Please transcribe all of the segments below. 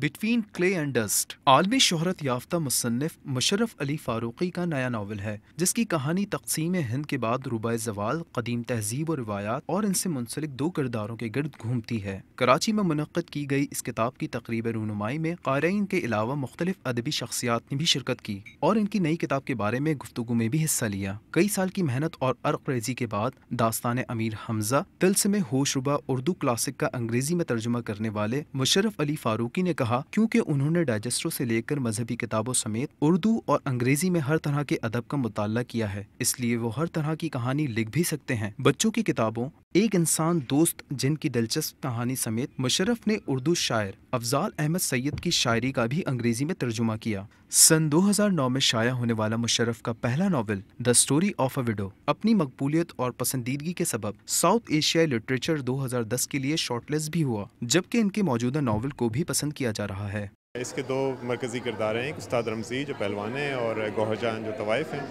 between clay and dust आलमी शहरत याफ्ता मुसनफ मुशरफ अली फारूकी का नया नावल है जिसकी कहानी तकसीम हिंद के बाद रुबा जवाल कदीम तहजीब और रिवायात और इनसे मुंसलिक दो किरदारों के गर्द घूमती है कराची में मुनद की गई इस किताब की तकरीब रनुमाई में कारीन के अलावा मुख्तलिफ अदबी शख्सियात ने भी शिरकत की और इनकी नई किताब के बारे में गुफ्तु में भी हिस्सा लिया कई साल की मेहनत और अर्क रेजी के बाद दास्तान अमीर हमजा तिल्स में होशरुबा उर्दू क्लासिक का अंग्रेजी में तर्जुमा करने वाले मुशरफ अली फारूकी ने कहा कहा क्योंकि उन्होंने डाइजेस्टों से लेकर मजहबी किताबों समेत उर्दू और अंग्रेजी में हर तरह के अदब का मुताल किया है इसलिए वो हर तरह की कहानी लिख भी सकते हैं बच्चों की किताबों एक इंसान दोस्त जिनकी दिलचस्प कहानी समेत मुशरफ ने उर्दू शायर अफजाल अहमद सैयद की शायरी का भी अंग्रेजी में तर्जुमा किया सन 2009 में शाया होने वाला मुशरफ का पहला novel the story of a widow अपनी मकबूलियत और पसंदीदगी के सबब साउथ एशियाई लिटरेचर 2010 के लिए शॉर्टलिस्ट भी हुआ जबकि इनके मौजूदा नावल को भी पसंद किया जा रहा है इसके दो मरकजी किरदार हैं उस्ताद रमजी जो पहलवान हैं और गौहर जो तवाइफ हैं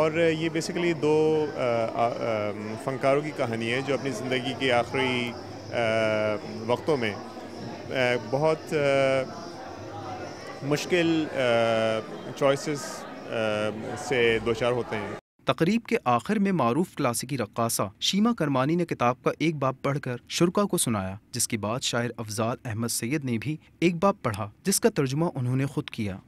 और ये बेसिकली दो फ़नकारों की कहानी है जो अपनी ज़िंदगी के आखिरी वक्तों में बहुत मुश्किल चॉइसेस से दो चार होते हैं तकरीब के आखिर में मरूफ क्लासिकी रक्कासा शीमा करमानी ने किताब का एक बाप पढ़कर शुरा को सुनाया जिसके बाद शायर अफजाल अहमद सैयद ने भी एक बाप पढ़ा जिसका तर्जुमा उन्होंने खुद किया